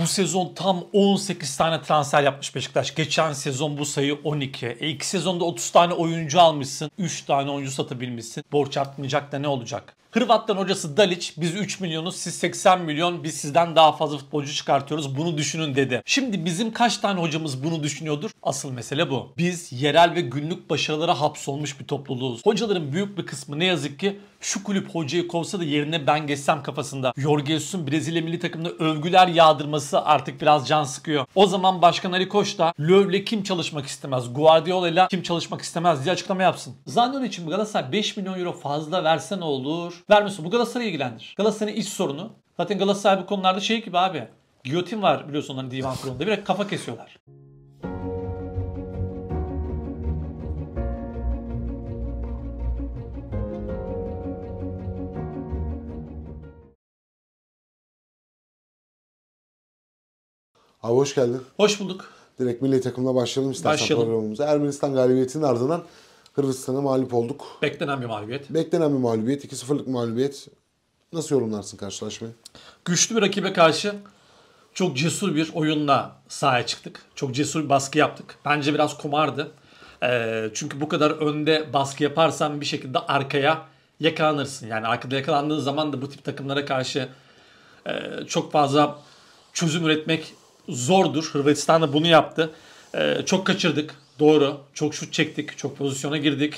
Bu sezon tam 18 tane transfer yapmış Beşiktaş. Geçen sezon bu sayı 12. E iki sezonda 30 tane oyuncu almışsın. 3 tane oyuncu satabilmişsin. Borç artmayacak da ne olacak? Hırvat'tan hocası Dalic biz 3 milyonuz siz 80 milyon biz sizden daha fazla futbolcu çıkartıyoruz bunu düşünün dedi. Şimdi bizim kaç tane hocamız bunu düşünüyordur? Asıl mesele bu. Biz yerel ve günlük başarılara hapsolmuş bir topluluğuz. Hocaların büyük bir kısmı ne yazık ki şu kulüp hocayı kovsa da yerine ben geçsem kafasında. Jorge Jesus'un Brezilya milli takımında övgüler yağdırması artık biraz can sıkıyor. O zaman Başkan Ali Koç da Löw'le kim çalışmak istemez, Guardiola ile kim çalışmak istemez diye açıklama yapsın. Zaniolo için Galatasaray 5 milyon euro fazla verse ne olur? vermesi. Bu Galatasaray'ı ilgilendir. Galatasaray'ın iç sorunu. Zaten Galatasaray bu konularda şey gibi abi. Giyotin var biliyorsun onların hani divan kurulunda. de kafa kesiyorlar. Abi hoş geldin. Hoş bulduk. Direkt milli takımla başlayalım istersen başlayalım. programımıza. Ermenistan galibiyetinin ardından Hırvatistan'a mağlup olduk. Beklenen bir mağlubiyet. Beklenen bir mağlubiyet. 2-0'lık mağlubiyet. Nasıl yorumlarsın karşılaşmayı? Güçlü bir rakibe karşı çok cesur bir oyunla sahaya çıktık. Çok cesur bir baskı yaptık. Bence biraz kumardı. Ee, çünkü bu kadar önde baskı yaparsan bir şekilde arkaya yakalanırsın. Yani arkada yakalandığın zaman da bu tip takımlara karşı e, çok fazla çözüm üretmek zordur. Hırvatistan da bunu yaptı. E, çok kaçırdık. Doğru. Çok şut çektik. Çok pozisyona girdik.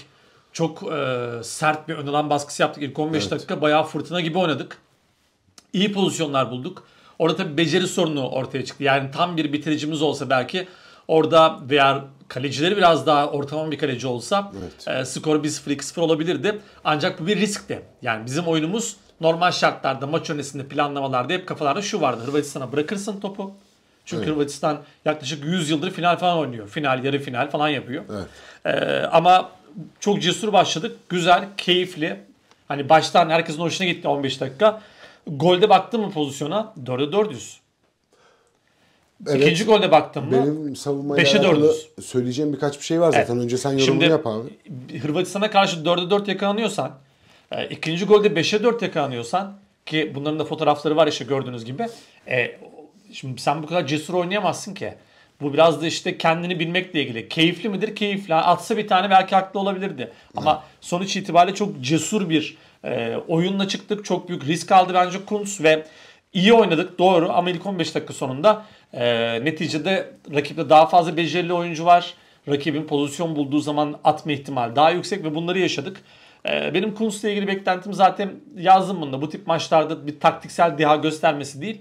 Çok e, sert bir ön baskısı yaptık. İlk 15 evet. dakika bayağı fırtına gibi oynadık. İyi pozisyonlar bulduk. Orada tabii beceri sorunu ortaya çıktı. Yani tam bir bitiricimiz olsa belki orada veya kalecileri biraz daha ortalama bir kaleci olsa evet. e, skor 1-0-2-0 olabilirdi. Ancak bu bir risk de Yani bizim oyunumuz normal şartlarda maç öncesinde planlamalarda hep kafalarda şu vardı. Hırvatistan'a bırakırsın topu. Çünkü evet. Hırvatistan yaklaşık 100 yıldır final falan oynuyor. Final, yarı final falan yapıyor. Evet. Ee, ama çok cesur başladık. Güzel, keyifli. Hani baştan herkesin hoşuna gitti 15 dakika. Golde baktın mı pozisyona? 4'e 400. Evet, İkinci golde baktım mı? Benim savunmaya alakalı söyleyeceğim birkaç bir şey var zaten. Evet. Önce sen yorumunu Şimdi, yap abi. Hırvatistan'a karşı 4'e 4 yakalanıyorsan, e, ikinci golde 5'e 4 yakalanıyorsan ki bunların da fotoğrafları var işte gördüğünüz gibi. E, Şimdi sen bu kadar cesur oynayamazsın ki. Bu biraz da işte kendini bilmekle ilgili. Keyifli midir? Keyifli. Atsa bir tane belki haklı olabilirdi. Ama evet. sonuç itibariyle çok cesur bir e, oyunla çıktık. Çok büyük risk aldı bence Kuntz ve iyi oynadık doğru ama ilk 15 dakika sonunda e, neticede rakipte daha fazla becerili oyuncu var. Rakibin pozisyon bulduğu zaman atma ihtimali daha yüksek ve bunları yaşadık. E, benim Kuntz'la ilgili beklentim zaten yazdım bunda. Bu tip maçlarda bir taktiksel deha göstermesi değil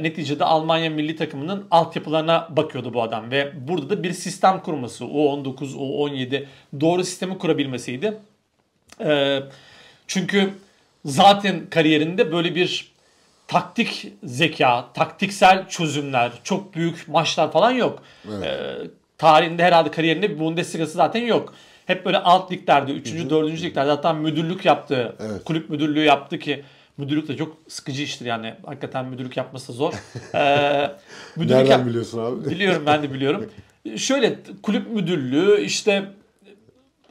neticede Almanya milli takımının altyapılarına bakıyordu bu adam ve burada da bir sistem kurması U19, U17 doğru sistemi kurabilmesiydi. Ee, çünkü zaten kariyerinde böyle bir taktik zeka, taktiksel çözümler, çok büyük maçlar falan yok. Evet. Ee, tarihinde herhalde kariyerinde bir Bundesliga'sı zaten yok. Hep böyle alt liglerde, 3. 4. liglerde hatta müdürlük yaptı, evet. kulüp müdürlüğü yaptı ki Müdürlük de çok sıkıcı iştir yani. Hakikaten müdürlük yapması da zor. Ee, Nereden yap- biliyorsun abi? Biliyorum ben de biliyorum. Şöyle kulüp müdürlüğü işte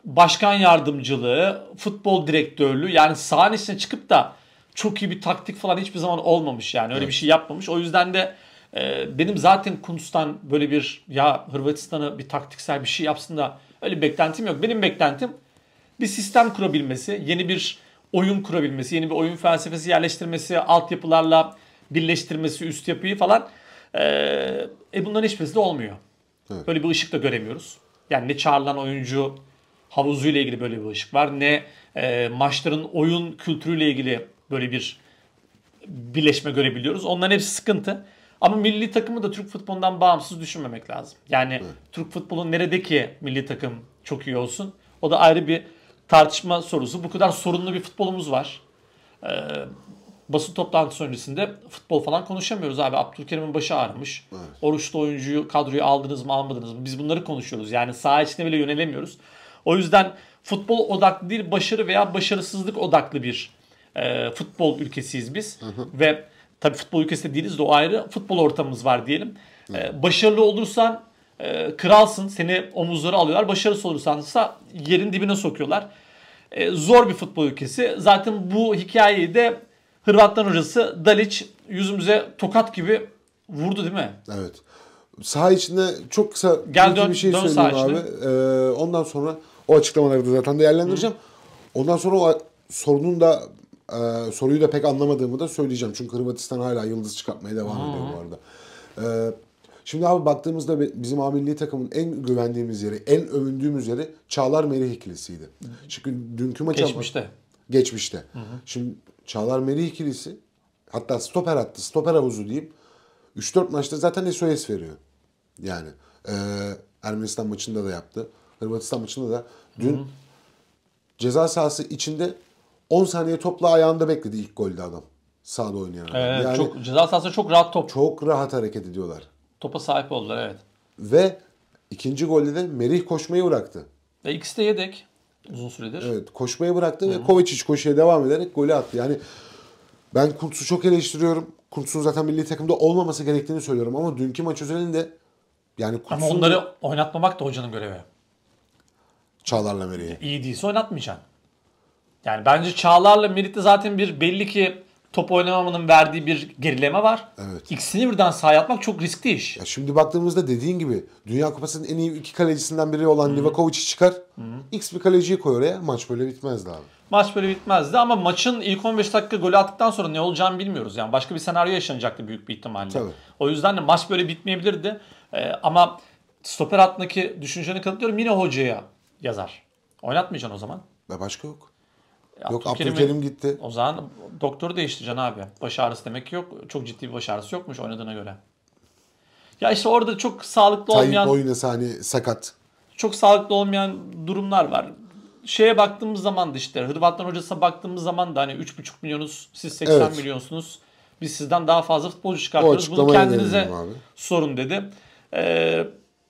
başkan yardımcılığı, futbol direktörlüğü yani sahanın içine çıkıp da çok iyi bir taktik falan hiçbir zaman olmamış yani. Öyle evet. bir şey yapmamış. O yüzden de e, benim zaten Kuntz'tan böyle bir ya Hırvatistan'a bir taktiksel bir şey yapsın da öyle bir beklentim yok. Benim beklentim bir sistem kurabilmesi, yeni bir oyun kurabilmesi, yeni bir oyun felsefesi yerleştirmesi, altyapılarla birleştirmesi, üst yapıyı falan e, e, bunların hiçbirisi de olmuyor. Evet. Böyle bir ışık da göremiyoruz. Yani ne çağrılan oyuncu havuzuyla ilgili böyle bir ışık var ne e, maçların oyun kültürüyle ilgili böyle bir birleşme görebiliyoruz. Onların hepsi sıkıntı. Ama milli takımı da Türk futbolundan bağımsız düşünmemek lazım. Yani evet. Türk futbolun neredeki milli takım çok iyi olsun. O da ayrı bir tartışma sorusu. Bu kadar sorunlu bir futbolumuz var. Ee, basın toplantısı öncesinde futbol falan konuşamıyoruz abi. Abdülkerim'in başı ağrımış. Evet. Oruçlu oyuncuyu kadroyu aldınız mı almadınız mı? Biz bunları konuşuyoruz. Yani saha içine bile yönelemiyoruz. O yüzden futbol odaklı değil başarı veya başarısızlık odaklı bir e, futbol ülkesiyiz biz. Hı hı. Ve tabii futbol ülkesi de değiliz de o ayrı futbol ortamımız var diyelim. Hı. E, başarılı olursan e, kralsın seni omuzları alıyorlar. Başarısız olursan ise yerin dibine sokuyorlar. E, zor bir futbol ülkesi. Zaten bu hikayeyi de Hırvatlar hocası Dalic yüzümüze tokat gibi vurdu değil mi? Evet. Saha içinde çok kısa Gel dön, bir şey dön söyleyeyim abi. Ee, ondan sonra o açıklamaları da zaten değerlendireceğim. Hı. Ondan sonra o sorunun da e, soruyu da pek anlamadığımı da söyleyeceğim. Çünkü Hırvatistan hala yıldız çıkartmaya devam Hı. ediyor bu arada. Ee, Şimdi abi baktığımızda bizim amilli takımın en güvendiğimiz yeri, en övündüğümüz yeri Çağlar Merih ikilisiydi. Çünkü dünkü maça... Geçmişte. Geçmişte. Hı hı. Şimdi Çağlar Merih ikilisi hatta stoper attı, stoper havuzu diyeyim. 3-4 maçta zaten SOS veriyor. Yani e, Ermenistan maçında da yaptı. Hırvatistan maçında da dün hı ceza sahası içinde 10 saniye topla ayağında bekledi ilk golde adam. Sağda oynayan adam. Evet, yani, çok, ceza sahası çok rahat top. Çok rahat hareket ediyorlar. Topa sahip oldular evet. Ve ikinci golde de Merih koşmayı bıraktı. Ve ikisi de yedek uzun süredir. Evet koşmayı bıraktı Hı-hı. ve Kovacic koşuya devam ederek golü attı. Yani ben Kurtz'u çok eleştiriyorum. Kurtz'un zaten milli takımda olmaması gerektiğini söylüyorum ama dünkü maç özelinde yani Kurtz'un... Ama onları oynatmamak da hocanın görevi. Çağlar'la Merih'i. İyi değilse oynatmayacaksın. Yani bence Çağlar'la Merih'te zaten bir belli ki top oynamamanın verdiği bir gerileme var. Evet. İkisini birden sahaya atmak çok riskli iş. Ya şimdi baktığımızda dediğin gibi Dünya Kupası'nın en iyi iki kalecisinden biri olan Livakovic çıkar. Hı-hı. X bir kaleciyi koy oraya. Maç böyle bitmezdi abi. Maç böyle bitmezdi ama maçın ilk 15 dakika golü attıktan sonra ne olacağını bilmiyoruz. Yani başka bir senaryo yaşanacaktı büyük bir ihtimalle. Tabii. O yüzden de maç böyle bitmeyebilirdi. Ee, ama stoper hattındaki düşünceni kanıtlıyorum yine hocaya yazar. Oynatmayacaksın o zaman. Ve başka yok. Yok Abdülkerim, Abdülkerim gitti. O zaman doktoru değiştireceksin abi. Baş ağrısı demek yok. Çok ciddi bir baş ağrısı yokmuş oynadığına göre. Ya işte orada çok sağlıklı Tayyip olmayan... Tayyip oynasa hani sakat. Çok sağlıklı olmayan durumlar var. Şeye baktığımız zaman da işte Hırvatlar hocasına baktığımız zaman da hani 3,5 milyonuz siz 80 evet. milyonsunuz. Biz sizden daha fazla futbolcu çıkartıyoruz. Bunu kendinize sorun dedi. Ee,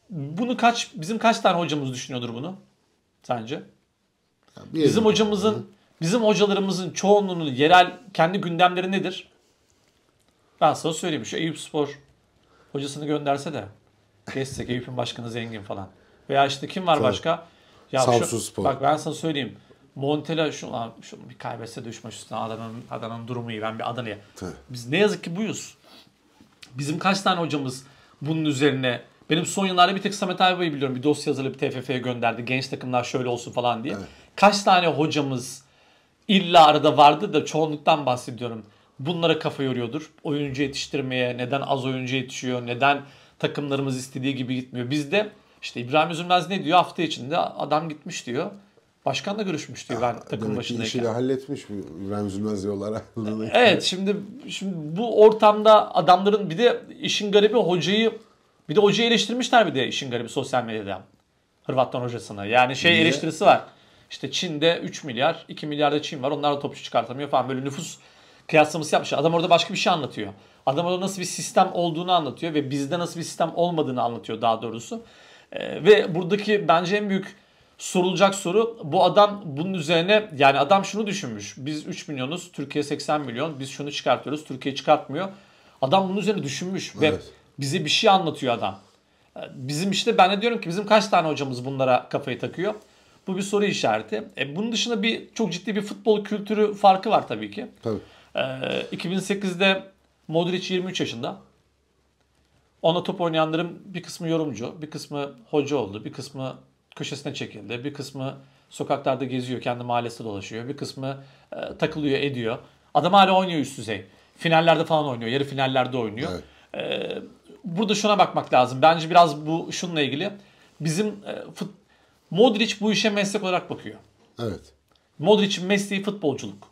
bunu kaç bizim kaç tane hocamız düşünüyordur bunu sence? bizim hocamızın Bizim hocalarımızın çoğunluğunun yerel kendi gündemleri nedir? Ben sana söyleyeyim şu Eyüp Spor hocasını gönderse de destek Eyüp'ün başkanı zengin falan. Veya işte kim var başka? Ya Samsun şu, Spor. Bak ben sana söyleyeyim. Montella şu, an, şu bir kaybetse düşme üstüne adamın, adamın durumu iyi. Ben bir Adana'ya. Biz ne yazık ki buyuz. Bizim kaç tane hocamız bunun üzerine benim son yıllarda bir tek Samet Ayva'yı biliyorum. Bir dosya hazırlayıp TFF'ye gönderdi. Genç takımlar şöyle olsun falan diye. Evet. Kaç tane hocamız İlla arada vardı da çoğunluktan bahsediyorum. Bunlara kafa yoruyordur. Oyuncu yetiştirmeye, neden az oyuncu yetişiyor, neden takımlarımız istediği gibi gitmiyor. Bizde işte İbrahim Üzülmez ne diyor? Hafta içinde adam gitmiş diyor. Başkanla görüşmüş diyor ben ya, takım başındayken. İşini halletmiş İbrahim Üzülmez yollara. E, evet şimdi şimdi bu ortamda adamların bir de işin garibi hocayı bir de hocayı eleştirmişler bir de işin garibi sosyal medyada. Hırvat'tan hocasına. Yani şey Niye? eleştirisi var. İşte Çin'de 3 milyar, 2 milyarda Çin var. Onlar da topçu çıkartamıyor falan. Böyle nüfus kıyaslaması yapmış. Adam orada başka bir şey anlatıyor. Adam orada nasıl bir sistem olduğunu anlatıyor ve bizde nasıl bir sistem olmadığını anlatıyor daha doğrusu. Ee, ve buradaki bence en büyük sorulacak soru bu adam bunun üzerine yani adam şunu düşünmüş. Biz 3 milyonuz, Türkiye 80 milyon. Biz şunu çıkartıyoruz, Türkiye çıkartmıyor. Adam bunun üzerine düşünmüş evet. ve bize bir şey anlatıyor adam. Ee, bizim işte ben de diyorum ki bizim kaç tane hocamız bunlara kafayı takıyor? Bu bir soru işareti. E, bunun dışında bir çok ciddi bir futbol kültürü farkı var tabii ki. Tabii. E, 2008'de Modric 23 yaşında. Ona top oynayanların bir kısmı yorumcu, bir kısmı hoca oldu, bir kısmı köşesine çekildi, bir kısmı sokaklarda geziyor, kendi mahallesinde dolaşıyor, bir kısmı e, takılıyor, ediyor. Adam hala oynuyor üst düzey. Finallerde falan oynuyor, yarı finallerde oynuyor. Evet. E, burada şuna bakmak lazım. Bence biraz bu şununla ilgili. Bizim e, fut, Modric bu işe meslek olarak bakıyor. Evet. Modric'in mesleği futbolculuk.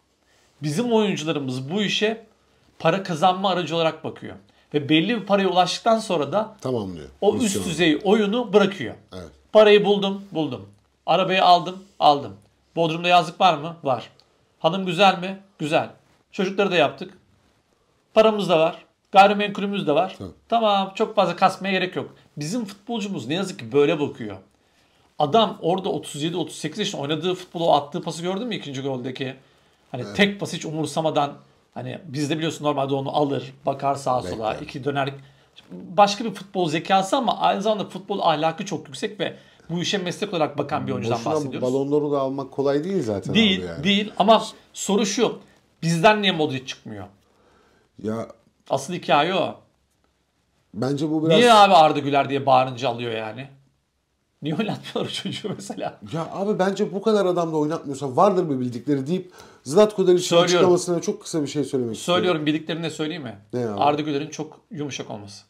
Bizim oyuncularımız bu işe para kazanma aracı olarak bakıyor. Ve belli bir paraya ulaştıktan sonra da tamamlıyor. O Misyon. üst düzey oyunu bırakıyor. Evet. Parayı buldum, buldum. Arabayı aldım, aldım. Bodrum'da yazlık var mı? Var. Hanım güzel mi? Güzel. Çocukları da yaptık. Paramız da var. Gayrimenkulümüz de var. Tamam. tamam çok fazla kasmaya gerek yok. Bizim futbolcumuz ne yazık ki böyle bakıyor. Adam orada 37-38 yaşında oynadığı futbolu attığı pası gördün mü ikinci goldeki? Hani evet. tek pas hiç umursamadan hani bizde biliyorsun normalde onu alır, bakar sağa Bekler. sola, iki döner. Başka bir futbol zekası ama aynı zamanda futbol ahlakı çok yüksek ve bu işe meslek olarak bakan bir oyuncudan Boşuna bahsediyoruz. Balonları da almak kolay değil zaten. Değil, yani. değil ama soru şu. Bizden niye Modric çıkmıyor? Ya asıl hikaye o. Bence bu biraz Niye abi Arda Güler diye bağırınca alıyor yani? Niye oynatmıyor çocuğu mesela? Ya abi bence bu kadar adamla oynatmıyorsa vardır mı bildikleri deyip Zlatko Delic'in açıklamasına çok kısa bir şey söylemek Söylüyorum. istiyorum. Söylüyorum bildiklerini de söyleyeyim mi? Ne abi? Arda Güler'in çok yumuşak olması.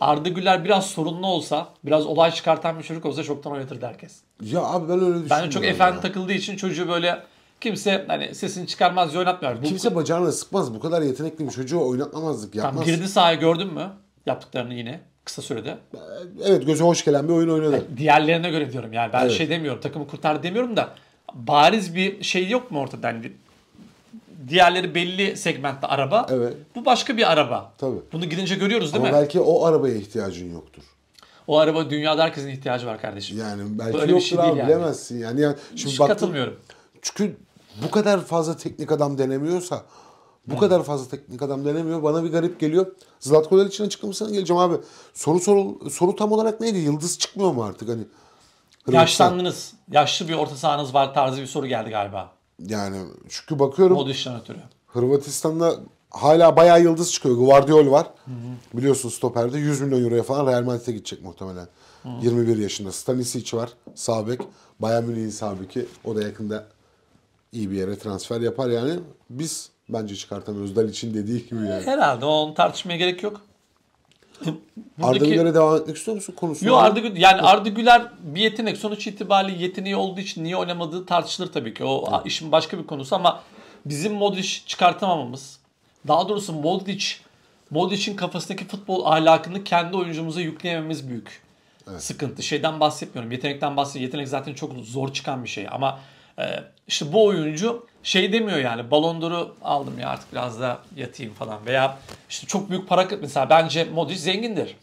Arda Güler biraz sorunlu olsa, biraz olay çıkartan bir çocuk olsa çoktan oynatırdı herkes. Ya abi ben öyle düşünmüyorum. Bence çok efendi takıldığı için çocuğu böyle kimse hani sesini çıkarmaz diye oynatmıyor. Bu, Kimse bacağına sıkmaz. Bu kadar yetenekli bir çocuğu oynatmamazdık. Yapmaz. Tam girdi sahaya gördün mü yaptıklarını yine? kısa sürede. Evet göze hoş gelen bir oyun oynadı. Yani diğerlerine göre diyorum yani ben evet. şey demiyorum takımı kurtar demiyorum da bariz bir şey yok mu ortada? Yani diğerleri belli segmentte araba. Evet. Bu başka bir araba. Tabii. Bunu gidince görüyoruz değil Ama mi? belki o arabaya ihtiyacın yoktur. O araba dünyada herkesin ihtiyacı var kardeşim. Yani belki Böyle yoktur şey abi yani. bilemezsin yani. yani şimdi Hiç baktım, katılmıyorum. Çünkü bu kadar fazla teknik adam denemiyorsa bu kadar fazla teknik adam denemiyor. Bana bir garip geliyor. Zlatko için açıklamasına geleceğim abi. Soru soru soru tam olarak neydi? Yıldız çıkmıyor mu artık hani? Yaşlandınız. Yaşlı bir orta sahanız var tarzı bir soru geldi galiba. Yani çünkü bakıyorum. O ötürü. Hırvatistan'da hala bayağı yıldız çıkıyor. Guardiol var. Hı hı. Biliyorsun stoperde 100 milyon euroya falan Real Madrid'e gidecek muhtemelen. Hı. 21 yaşında. Stanisic var. Sabek. Bayern Münih'in sabeki. O da yakında iyi bir yere transfer yapar yani. Biz Bence çıkartamıyor. Özdal için dediği gibi yani. Herhalde onu tartışmaya gerek yok. Buradaki... Arda Güler'e devam etmek istiyor musun konusunda? Yok Arda Güler, yani Arda Güler bir yetenek. Sonuç itibariyle yeteneği olduğu için niye oynamadığı tartışılır tabii ki. O evet. işin başka bir konusu ama bizim Modric çıkartamamamız. Daha doğrusu Modric, Modric'in kafasındaki futbol ahlakını kendi oyuncumuza yükleyememiz büyük. Evet. Sıkıntı. Şeyden bahsetmiyorum. Yetenekten bahsediyorum. Yetenek zaten çok zor çıkan bir şey ama e, işte bu oyuncu şey demiyor yani balonduru aldım ya artık biraz da yatayım falan veya işte çok büyük para mesela bence Modric zengindir.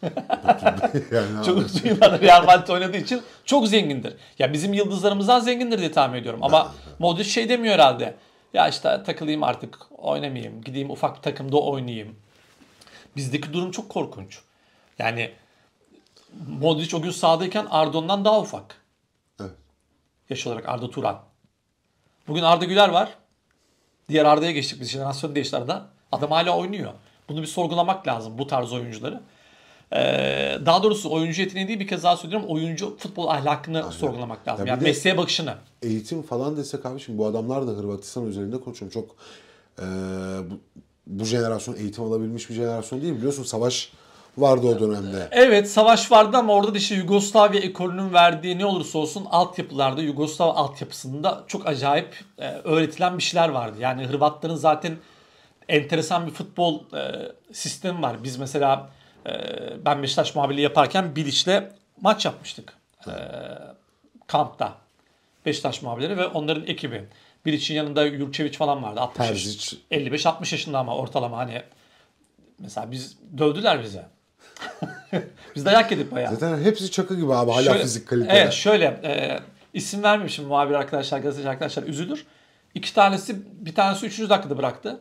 çok uzun yıllardır Real Madrid oynadığı için çok zengindir. Ya bizim yıldızlarımızdan zengindir diye tahmin ediyorum. Ama Modric şey demiyor herhalde. Ya işte takılayım artık oynamayayım. Gideyim ufak bir takımda oynayayım. Bizdeki durum çok korkunç. Yani Modric o gün sahadayken Ardon'dan daha ufak. Evet. Yaş olarak Arda Turan. Bugün Arda Güler var. Diğer Arda'ya geçtik biz jenerasyon değişti Arda. Adam hala oynuyor. Bunu bir sorgulamak lazım bu tarz oyuncuları. Ee, daha doğrusu oyuncu yeteneği değil bir kez daha söylüyorum. Oyuncu futbol ahlakını Aynen. sorgulamak lazım. Ya yani mesleğe bakışını. Eğitim falan desek abi şimdi bu adamlar da Hırvatistan üzerinde koçum. Çok e, bu, bu jenerasyon eğitim alabilmiş bir jenerasyon değil. Biliyorsun savaş vardı o dönemde. Evet savaş vardı ama orada da işte Yugoslavya ekolünün verdiği ne olursa olsun altyapılarda Yugoslav altyapısında çok acayip e, öğretilen bir şeyler vardı. Yani Hırvatların zaten enteresan bir futbol e, sistemi var. Biz mesela e, ben Beşiktaş muhabirliği yaparken Bilic'le maç yapmıştık. E, kampta. Beşiktaş muhabirleri ve onların ekibi. Bilic'in yanında Yurçeviç falan vardı. 60 55-60 yaşında ama ortalama hani mesela biz dövdüler bize. Biz dayak yedik bayağı. Zaten hepsi çakı gibi abi hala şöyle, fizik kalitede. Evet şöyle e, isim vermemişim muhabir arkadaşlar, gazeteci arkadaşlar üzülür. İki tanesi, bir tanesi 3. dakikada bıraktı.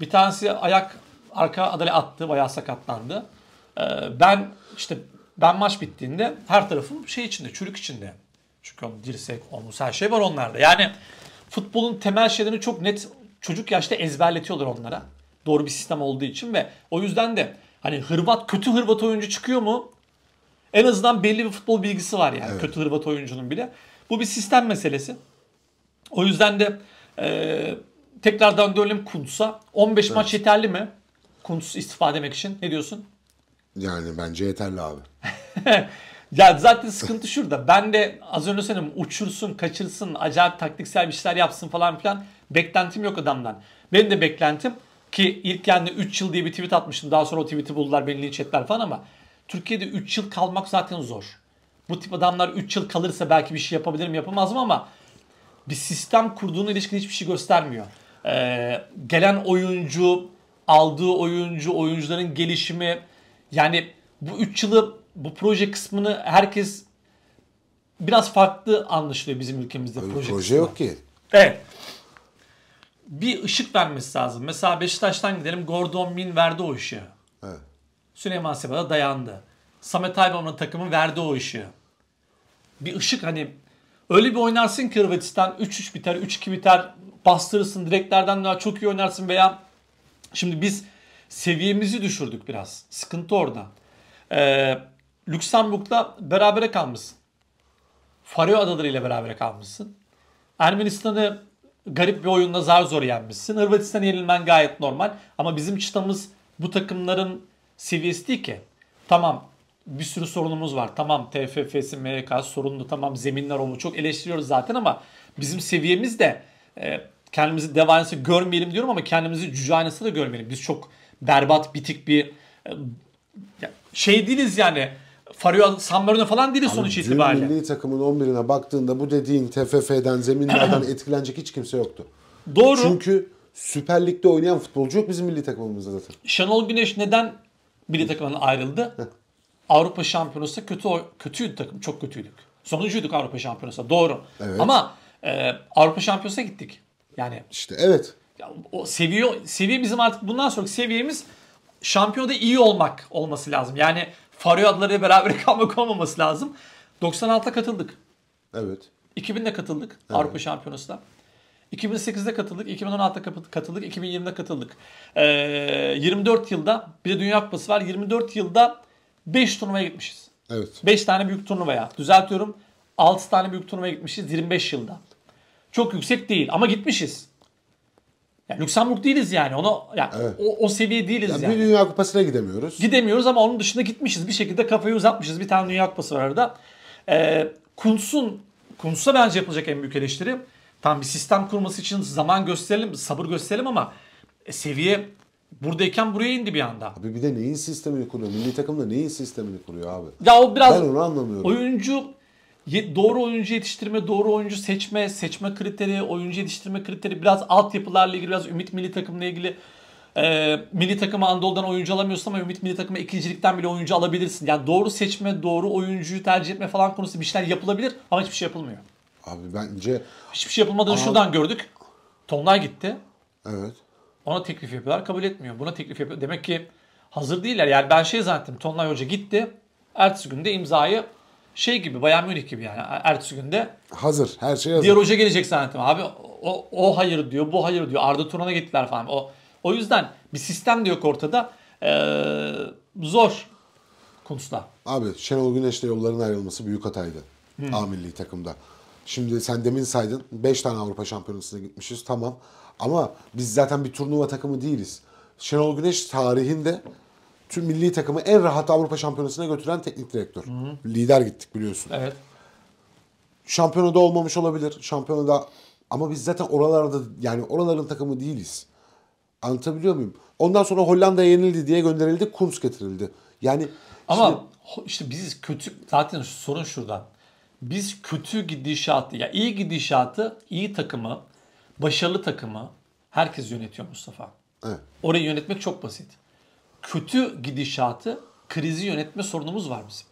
Bir tanesi ayak arka adale attı, bayağı sakatlandı. E, ben işte ben maç bittiğinde her tarafım şey içinde, çürük içinde. Çünkü onun dirsek, omuz her şey var onlarda. Yani futbolun temel şeylerini çok net çocuk yaşta ezberletiyorlar onlara. Doğru bir sistem olduğu için ve o yüzden de Hani Hırvat kötü Hırvat oyuncu çıkıyor mu? En azından belli bir futbol bilgisi var yani evet. kötü Hırvat oyuncunun bile. Bu bir sistem meselesi. O yüzden de e, tekrardan dönelim Kuntz'a. 15 evet. maç yeterli mi? Kuntz istifa demek için. Ne diyorsun? Yani bence yeterli abi. ya zaten sıkıntı şurada. Ben de az önce senin uçursun, kaçırsın, acayip taktiksel bir şeyler yapsın falan filan beklentim yok adamdan. Benim de beklentim ki ilk yani 3 yıl diye bir tweet atmıştım. Daha sonra o tweet'i buldular beni linç ettiler falan ama Türkiye'de 3 yıl kalmak zaten zor. Bu tip adamlar 3 yıl kalırsa belki bir şey yapabilirim yapamaz mı ama bir sistem kurduğuna ilişkin hiçbir şey göstermiyor. Ee, gelen oyuncu, aldığı oyuncu, oyuncuların gelişimi yani bu 3 yılı bu proje kısmını herkes biraz farklı anlaşılıyor bizim ülkemizde Öyle proje. Proje yok ki. Evet bir ışık vermesi lazım. Mesela Beşiktaş'tan gidelim Gordon Min verdi o ışığı. Evet. Süleyman Seba da dayandı. Samet Aybam'ın takımı verdi o ışığı. Bir ışık hani öyle bir oynarsın ki Hırvatistan 3-3 biter, 3-2 biter. Bastırırsın direklerden daha çok iyi oynarsın veya şimdi biz seviyemizi düşürdük biraz. Sıkıntı orada. Ee, Lüksemburg'da berabere kalmışsın. Faroe Adaları ile berabere kalmışsın. Ermenistan'ı garip bir oyunda zar zor yenmişsin. Hırvatistan'a yenilmen gayet normal. Ama bizim çıtamız bu takımların seviyesi değil ki. Tamam bir sürü sorunumuz var. Tamam TFF'si, MYK sorunlu. Tamam zeminler onu çok eleştiriyoruz zaten ama bizim seviyemiz de e, kendimizi dev aynası görmeyelim diyorum ama kendimizi cüce aynası da görmeyelim. Biz çok berbat, bitik bir e, şey değiliz yani. Faryo, San Marino falan değil sonuç itibariyle. Milli takımın 11'ine baktığında bu dediğin TFF'den, zeminlerden etkilenecek hiç kimse yoktu. Doğru. Çünkü Süper Lig'de oynayan futbolcu yok bizim milli takımımızda zaten. Şenol Güneş neden milli takımdan ayrıldı? Avrupa Şampiyonası kötü kötüydü takım. Çok kötüydük. Sonuncuyduk Avrupa Şampiyonası'nda. Doğru. Evet. Ama e, Avrupa Şampiyonası'na gittik. Yani işte evet. Ya, o seviye seviye bizim artık bundan sonra seviyemiz şampiyonda iyi olmak olması lazım. Yani Fario adlarıyla beraber kalmak olmaması lazım. 96'da katıldık. Evet. 2000'de katıldık evet. Avrupa Şampiyonası'na. 2008'de katıldık, 2016'da katıldık, 2020'de katıldık. Ee, 24 yılda bir de Dünya Kupası var. 24 yılda 5 turnuvaya gitmişiz. Evet. 5 tane büyük turnuvaya. Düzeltiyorum. 6 tane büyük turnuvaya gitmişiz 25 yılda. Çok yüksek değil ama gitmişiz. Yani Lüksemburg değiliz yani. onu yani evet. o, o seviye değiliz yani. yani. Bir Dünya Kupası'na gidemiyoruz. Gidemiyoruz ama onun dışında gitmişiz. Bir şekilde kafayı uzatmışız. Bir tane Dünya Kupası var arada. Ee, Kuntz'un Kuntz'a bence yapılacak en büyük eleştiri tam bir sistem kurması için zaman gösterelim, sabır gösterelim ama e, seviye buradayken buraya indi bir anda. Abi bir de neyin sistemini kuruyor? Milli takımda neyin sistemini kuruyor abi? Ya o biraz ben onu anlamıyorum. Oyuncu doğru oyuncu yetiştirme, doğru oyuncu seçme, seçme kriteri, oyuncu yetiştirme kriteri biraz altyapılarla ilgili, biraz Ümit milli takımla ilgili. E, milli takımı Anadolu'dan oyuncu alamıyorsun ama Ümit milli takıma ikincilikten bile oyuncu alabilirsin. Yani doğru seçme, doğru oyuncuyu tercih etme falan konusu bir şeyler yapılabilir ama hiçbir şey yapılmıyor. Abi bence... Hiçbir şey yapılmadığını Anadolu... şuradan gördük. Tonlay gitti. Evet. Ona teklif yapıyorlar kabul etmiyor. Buna teklif yapıyor. Demek ki hazır değiller. Yani ben şey zannettim. Tonlay Hoca gitti. Ertesi günde imzayı şey gibi Bayern Münih gibi yani er-, ertesi günde hazır her şey hazır. Diğer hoca gelecek zannettim abi o, o hayır diyor bu hayır diyor Arda Turan'a gittiler falan o o yüzden bir sistem de yok ortada ee, zor konusunda. Abi Şenol Güneş'le yolların ayrılması büyük hataydı. Hmm. A milli takımda. Şimdi sen demin saydın 5 tane Avrupa Şampiyonası'na gitmişiz tamam. Ama biz zaten bir turnuva takımı değiliz. Şenol Güneş tarihinde tüm milli takımı en rahat Avrupa Şampiyonası'na götüren teknik direktör. Hı hı. Lider gittik biliyorsun. Evet. Şampiyonada olmamış olabilir. Şampiyonada ama biz zaten oralarda yani oraların takımı değiliz. Anlatabiliyor muyum? Ondan sonra Hollanda'ya yenildi diye gönderildi. kums getirildi. Yani ama şimdi, işte biz kötü zaten sorun şuradan. Biz kötü gidişatı ya yani iyi gidişatı iyi takımı başarılı takımı herkes yönetiyor Mustafa. Evet. Orayı yönetmek çok basit kötü gidişatı, krizi yönetme sorunumuz var bizim.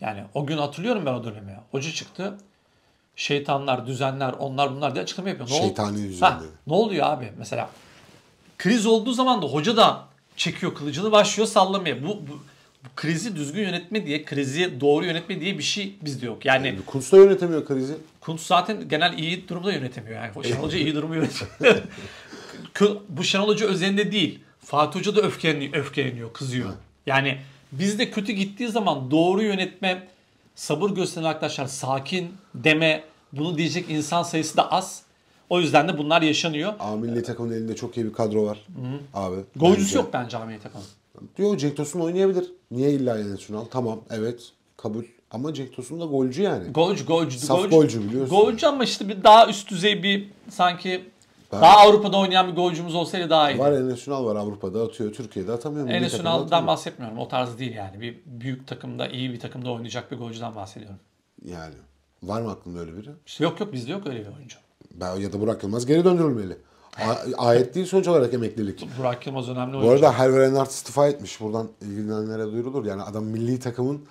Yani o gün hatırlıyorum ben o dönemi. Hoca çıktı. Şeytanlar, düzenler, onlar bunlar diye açıklama yapıyor. Ne Şeytani oldu? Ha, ne oluyor abi? Mesela kriz olduğu zaman da hoca da çekiyor kılıcını başlıyor sallamaya. Bu, bu krizi düzgün yönetme diye, krizi doğru yönetme diye bir şey bizde yok. Yani, yani Kuntz da yönetemiyor krizi. Kuntz zaten genel iyi durumda yönetemiyor. Yani Şenol Hoca iyi durumu yönetemiyor. bu Şenol Hoca özelinde değil. Fatih Hoca da öfkeleniyor, öfkeleniyor kızıyor. Hı. Yani bizde kötü gittiği zaman doğru yönetme, sabır gösteren arkadaşlar sakin deme, bunu diyecek insan sayısı da az. O yüzden de bunlar yaşanıyor. Ama Milli Takım'ın elinde çok iyi bir kadro var. Hı. Abi. Golcüsü yok bence Milli Takım'ın. Diyor Cenk Tosun oynayabilir. Niye illa Enes Ünal? Tamam evet kabul. Ama Cenk Tosun da golcü yani. Golcü golcü. Saf golcü, golcü biliyorsun. Golcü ama işte bir daha üst düzey bir sanki ben... Daha Avrupa'da oynayan bir golcümüz olsaydı daha iyi. Var Enes Ünal var Avrupa'da atıyor. Türkiye'de atamıyor. Enes Ünal'dan bahsetmiyorum. O tarz değil yani. Bir büyük takımda, iyi bir takımda oynayacak bir golcüden bahsediyorum. Yani. Var mı aklında öyle biri? İşte yok yok bizde yok öyle bir oyuncu. Ben, ya da Burak Yılmaz geri döndürülmeli. ayet değil sonuç olarak emeklilik. Burak Yılmaz önemli oyuncu. Bu arada Herveren Renard istifa etmiş. Buradan ilgilenenlere duyurulur. Yani adam milli takımın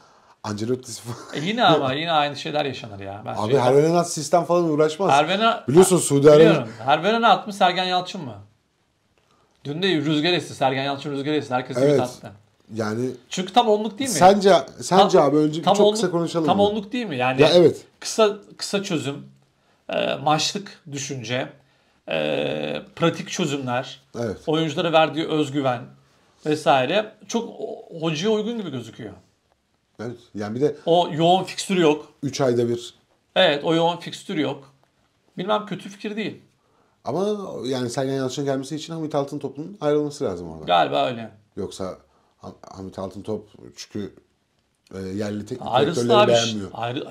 Ancelotti falan. E yine ama yine aynı şeyler yaşanır ya. Ben Abi şey Hervenenat sistem falan uğraşmaz. Hervena... Biliyorsun Suudi Arabistan. Hervenenat mı Sergen Yalçın mı? Dün de rüzgar esti. Sergen Yalçın rüzgar esti. Herkes evet. attı. Yani çünkü tam onluk değil mi? Sence sence tam, abi önce tam çok onluk, kısa konuşalım. Tam mı? onluk değil mi? Yani ya evet. Kısa kısa çözüm, e, maçlık düşünce, e, pratik çözümler, evet. oyunculara verdiği özgüven vesaire çok hocaya uygun gibi gözüküyor. Evet. Yani bir de o yoğun fikstür yok. 3 ayda bir. Evet, o yoğun fikstür yok. Bilmem kötü fikir değil. Ama yani Sergen Yalçın gelmesi için Hamit Altıntop'un ayrılması lazım orada. Galiba öyle. Yoksa Ham- Hamit Altıntop çünkü e, yerli teknik direktörleri beğenmiyor. Ayrı,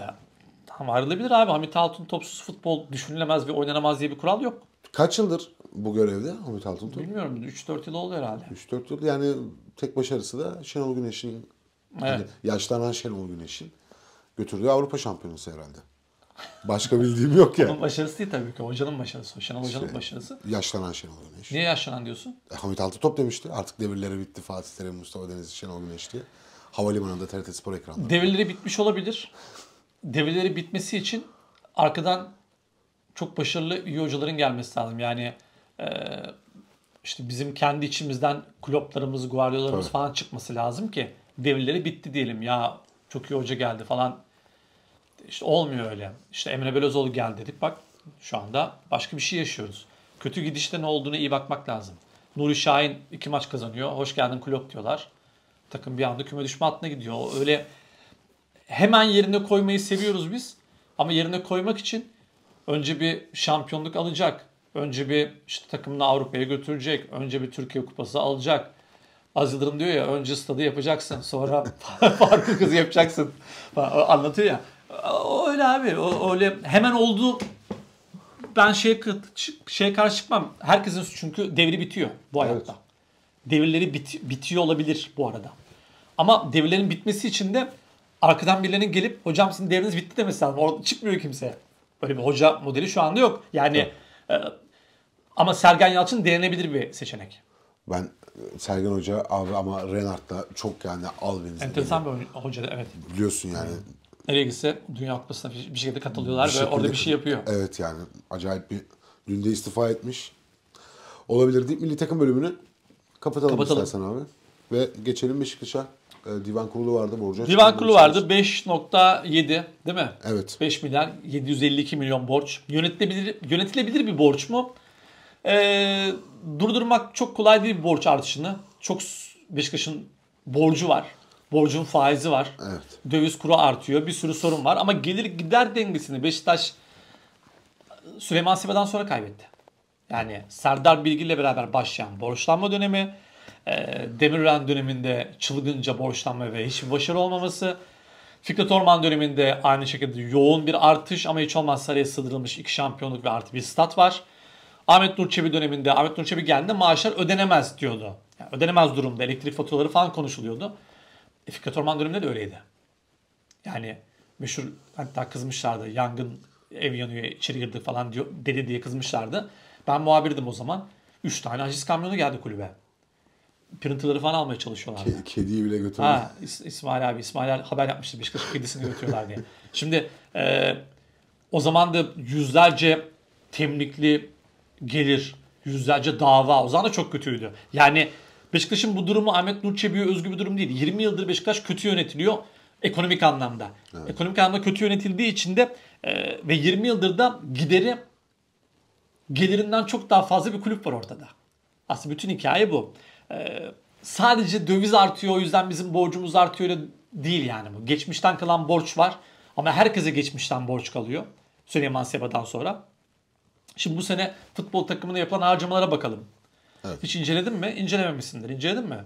tamam ayrılabilir abi. Hamit Altıntop'suz futbol düşünülemez ve oynanamaz diye bir kural yok. Kaç yıldır bu görevde Hamit Altıntop? Bilmiyorum. 3-4 yıl oldu herhalde. 3-4 yıl yani tek başarısı da Şenol Güneş'in Hani evet. Yani yaşlanan Şenol Güneş'in götürdüğü Avrupa Şampiyonası herhalde. Başka bildiğim yok ya. Onun başarısı değil tabii ki. Hocanın başarısı. Şenol Hoca'nın işte, başarısı. Yaşlanan Şenol Güneş. Niye yaşlanan diyorsun? E, Hamit Altıtop demişti. Artık devirleri bitti. Fatih Terim, Mustafa Denizli, Şenol Güneş diye. Havalimanında TRT Spor ekranlarında. Devirleri bitmiş olabilir. Devirleri bitmesi için arkadan çok başarılı iyi hocaların gelmesi lazım. Yani e, işte bizim kendi içimizden kloplarımız, guardiolarımız falan çıkması lazım ki devirleri bitti diyelim. Ya çok iyi hoca geldi falan. İşte olmuyor öyle. İşte Emre Belözoğlu geldi dedik. Bak şu anda başka bir şey yaşıyoruz. Kötü gidişte ne olduğunu iyi bakmak lazım. Nuri Şahin iki maç kazanıyor. Hoş geldin kulüp diyorlar. Takım bir anda küme düşme altına gidiyor. Öyle hemen yerine koymayı seviyoruz biz. Ama yerine koymak için önce bir şampiyonluk alacak. Önce bir işte takımını Avrupa'ya götürecek. Önce bir Türkiye Kupası alacak. Az Yıldırım diyor ya önce stadı yapacaksın sonra farklı kızı yapacaksın. Anlatıyor ya. O öyle abi. O, öyle hemen oldu. Ben şeye, şeye karşı çıkmam. Herkesin çünkü devri bitiyor bu hayatta. Evet. Devirleri bit, bitiyor olabilir bu arada. Ama devirlerin bitmesi için de arkadan birilerinin gelip hocam sizin devriniz bitti demesi lazım. Orada çıkmıyor kimse. Böyle bir hoca modeli şu anda yok. Yani evet. e, ama Sergen Yalçın denenebilir bir seçenek. Ben e, Sergen Hoca abi ama da çok yani al beni. Enteresan bir hoca da evet. Biliyorsun yani. Nereye gitse Dünya Kupası'na bir şekilde katılıyorlar bir ve şekilde, orada bir şey yapıyor. Evet yani acayip bir dün de istifa etmiş. Olabilir değil milli takım bölümünü kapatalım, kapatalım. istersen abi. Ve geçelim Beşiktaş'a. E, Divan kurulu vardı borcu. Divan kurulu vardı 5.7 değil mi? Evet. 5 milyar 752 milyon borç. Yönetilebilir yönetilebilir bir borç mu? Ee, durdurmak çok kolay değil borç artışını. Çok Beşiktaş'ın borcu var. Borcun faizi var. Evet. Döviz kuru artıyor. Bir sürü sorun var. Ama gelir gider dengesini Beşiktaş Süleyman Siba'dan sonra kaybetti. Yani Serdar Bilgi ile beraber başlayan borçlanma dönemi, e, Demirören döneminde çılgınca borçlanma ve hiçbir başarı olmaması, Fikret Orman döneminde aynı şekilde yoğun bir artış ama hiç olmazsa araya sığdırılmış iki şampiyonluk ve artı bir stat var. Ahmet Nur döneminde Ahmet Nur geldi maaşlar ödenemez diyordu. Yani ödenemez durumda elektrik faturaları falan konuşuluyordu. E, Fikret Orman döneminde de öyleydi. Yani meşhur hatta kızmışlardı yangın ev yanıyor içeri girdi falan diyor, dedi diye kızmışlardı. Ben muhabirdim o zaman. üç tane aciz kamyonu geldi kulübe. Pırıntıları falan almaya çalışıyorlardı. Kedi, kediyi bile götürmüş. Ha, İsmail abi. İsmail abi haber yapmıştı bir Beşiktaş kedisini götürüyorlar diye. Şimdi e, o zaman da yüzlerce temlikli gelir. Yüzlerce dava. O zaman da çok kötüydü. Yani Beşiktaş'ın bu durumu Ahmet Nur Çebi'ye özgü bir durum değil. 20 yıldır Beşiktaş kötü yönetiliyor ekonomik anlamda. Evet. Ekonomik anlamda kötü yönetildiği için de e, ve 20 yıldır da gideri gelirinden çok daha fazla bir kulüp var ortada. Aslında bütün hikaye bu. E, sadece döviz artıyor o yüzden bizim borcumuz artıyor değil yani bu. Geçmişten kalan borç var ama herkese geçmişten borç kalıyor. Süleyman Seba'dan sonra. Şimdi bu sene futbol takımına yapılan harcamalara bakalım. Evet. Hiç inceledin mi? İncelememişsindir. İnceledin mi?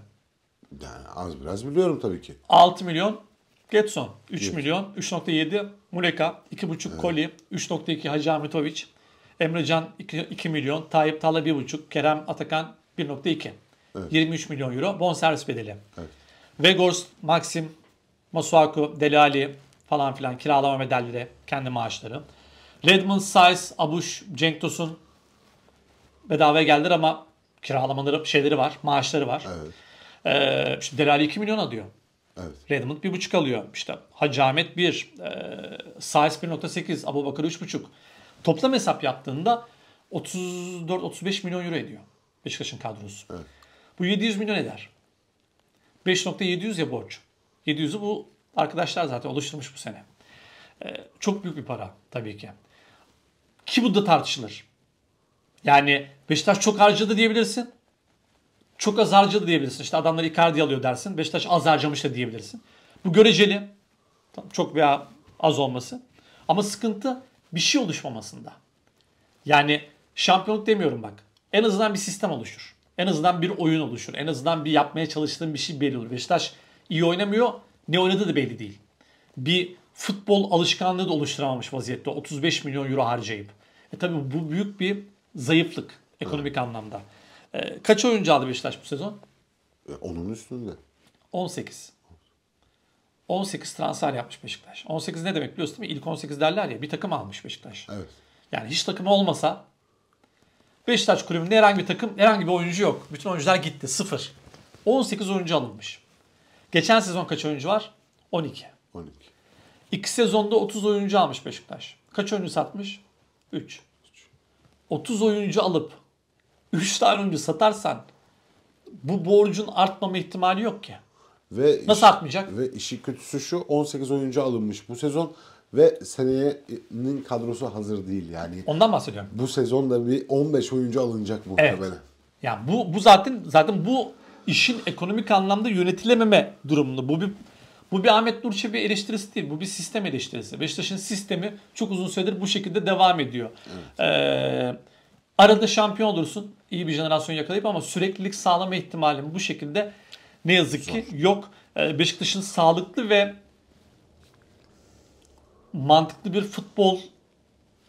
Yani az biraz biliyorum tabii ki. 6 milyon Getson, 3 evet. milyon, 3.7 Muleka, 2.5 evet. Koli, 3.2 Hacı Ahmetoviç, Emrecan 2, 2 milyon, Tayyip Tala 1.5, Kerem Atakan 1.2. Evet. 23 milyon euro bonservis bedeli. Evet. Vegors, Maxim, Masuaku, Delali falan filan kiralama bedelleri, kendi maaşları. Redmond, Size, Abuş, Cenk Tosun bedavaya geldiler ama kiralamaları şeyleri var, maaşları var. Evet. Ee, işte Delali 2 milyon alıyor. Evet. Redmond 1.5 alıyor. İşte Hacı Ahmet 1, e, ee, Size 1.8, Abu Bakır 3.5. Toplam hesap yaptığında 34-35 milyon euro ediyor Beşiktaş'ın kadrosu. Evet. Bu 700 milyon eder. 5.700 ya borç. 700'ü bu arkadaşlar zaten oluşturmuş bu sene. Ee, çok büyük bir para tabii ki. Ki bu da tartışılır. Yani Beşiktaş çok harcadı diyebilirsin. Çok az harcadı diyebilirsin. İşte adamlar Icardi alıyor dersin. Beşiktaş az harcamış da diyebilirsin. Bu göreceli. Çok veya az olması. Ama sıkıntı bir şey oluşmamasında. Yani şampiyonluk demiyorum bak. En azından bir sistem oluşur. En azından bir oyun oluşur. En azından bir yapmaya çalıştığın bir şey belli olur. Beşiktaş iyi oynamıyor. Ne oynadığı da belli değil. Bir futbol alışkanlığı da oluşturamamış vaziyette. 35 milyon euro harcayıp. E tabii bu büyük bir zayıflık ekonomik evet. anlamda. E, kaç oyuncu aldı Beşiktaş bu sezon? E, onun üstünde. 18. 18 transfer yapmış Beşiktaş. 18 ne demek biliyorsun değil mi? İlk 18 derler ya bir takım almış Beşiktaş. Evet. Yani hiç takımı olmasa Beşiktaş kulübünde herhangi bir takım, herhangi bir oyuncu yok. Bütün oyuncular gitti. Sıfır. 18 oyuncu alınmış. Geçen sezon kaç oyuncu var? 12. 12. İki sezonda 30 oyuncu almış Beşiktaş. Kaç oyuncu satmış? 3. 30 oyuncu alıp 3 tane oyuncu satarsan bu borcun artmama ihtimali yok ki. Ve Nasıl iş, artmayacak? Ve işi kötüsü şu 18 oyuncu alınmış bu sezon ve senenin kadrosu hazır değil yani. Ondan bahsediyorum. Bu sezonda bir 15 oyuncu alınacak muhtemelen. Evet. Yani bu bu zaten zaten bu işin ekonomik anlamda yönetilememe durumunu. Bu bir bu bir Ahmet Nur bir eleştirisi değil. Bu bir sistem eleştirisi. Beşiktaş'ın sistemi çok uzun süredir bu şekilde devam ediyor. Evet. Ee, arada şampiyon olursun. iyi bir jenerasyon yakalayıp ama süreklilik sağlama ihtimalim bu şekilde ne yazık Zor. ki yok. Ee, Beşiktaş'ın sağlıklı ve mantıklı bir futbol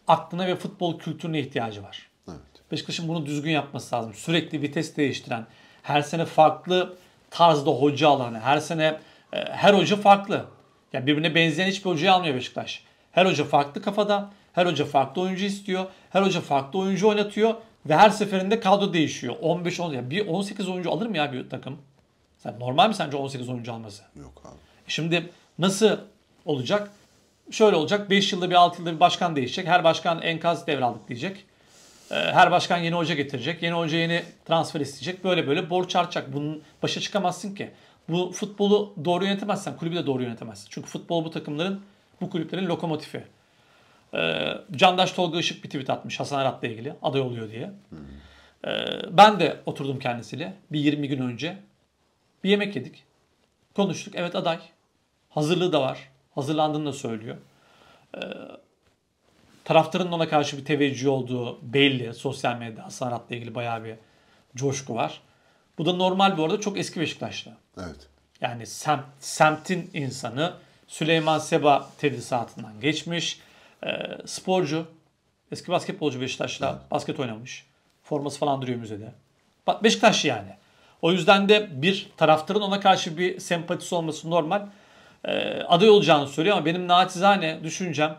aklına ve futbol kültürüne ihtiyacı var. Evet. Beşiktaş'ın bunu düzgün yapması lazım. Sürekli vites değiştiren, her sene farklı tarzda hoca alan, her sene ee, her hoca farklı. Yani birbirine benzeyen hiçbir hocayı almıyor Beşiktaş. Her hoca farklı kafada. Her hoca farklı oyuncu istiyor. Her hoca farklı oyuncu oynatıyor. Ve her seferinde kadro değişiyor. 15 10 yani bir 18 oyuncu alır mı ya bir takım? Sen normal mi sence 18 oyuncu alması? Yok abi. E şimdi nasıl olacak? Şöyle olacak. 5 yılda bir 6 yılda bir başkan değişecek. Her başkan enkaz devraldık diyecek. Ee, her başkan yeni hoca getirecek. Yeni hoca yeni transfer isteyecek. Böyle böyle borç artacak. Bunun başa çıkamazsın ki. Bu futbolu doğru yönetemezsen kulübü de doğru yönetemezsin. Çünkü futbol bu takımların, bu kulüplerin lokomotifi. Ee, Candaş Tolga Işık bir tweet atmış Hasan Arat'la ilgili aday oluyor diye. Ee, ben de oturdum kendisiyle bir 20 gün önce. Bir yemek yedik. Konuştuk. Evet aday. Hazırlığı da var. Hazırlandığını da söylüyor. Ee, taraftarın ona karşı bir teveccüh olduğu belli. Sosyal medyada Hasan Arat'la ilgili bayağı bir coşku var. Bu da normal bu arada çok eski Beşiktaşlı. Evet. Yani semt, semtin insanı Süleyman Seba tedrisatından geçmiş. E, sporcu. Eski basketbolcu Beşiktaş'la evet. basket oynamış. Forması falan duruyor müzede. Beşiktaş yani. O yüzden de bir taraftarın ona karşı bir sempatisi olması normal. E, aday olacağını söylüyor ama benim naçizane düşüncem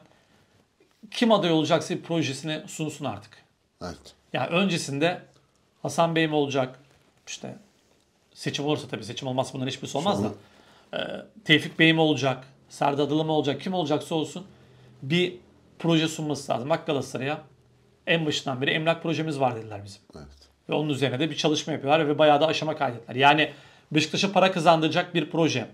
kim aday olacaksa projesini sunsun artık. Evet. Yani öncesinde Hasan Bey mi olacak, işte seçim olursa tabii seçim olmazsa bunların hiçbirisi olmaz Sonra. da. E, Tevfik Bey'im olacak? Serdar Adalı olacak? Kim olacaksa olsun bir proje sunması lazım. Bak Galatasaray'a en başından beri emlak projemiz var dediler bizim. Evet. Ve onun üzerine de bir çalışma yapıyorlar ve bayağı da aşama kaydettiler. Yani Beşiktaş'a para kazandıracak bir proje.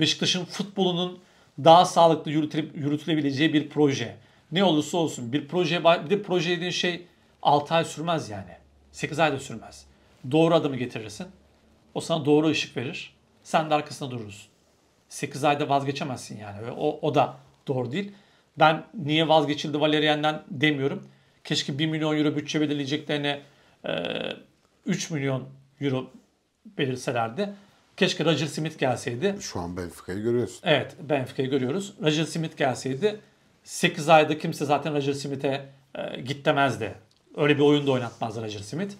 Beşiktaş'ın futbolunun daha sağlıklı yürütülebileceği bir proje. Ne olursa olsun bir proje bir de proje dediğin şey 6 ay sürmez yani. 8 ayda sürmez doğru adımı getirirsin. O sana doğru ışık verir. Sen de arkasında durursun. 8 ayda vazgeçemezsin yani. O, o da doğru değil. Ben niye vazgeçildi Valerian'dan demiyorum. Keşke 1 milyon euro bütçe belirleyeceklerine e, 3 milyon euro belirselerdi. Keşke Roger Smith gelseydi. Şu an Benfica'yı görüyorsun. Evet Benfica'yı görüyoruz. Roger Smith gelseydi 8 ayda kimse zaten Roger Smith'e e, git demezdi. Öyle bir oyunda oynatmazdı Roger Smith.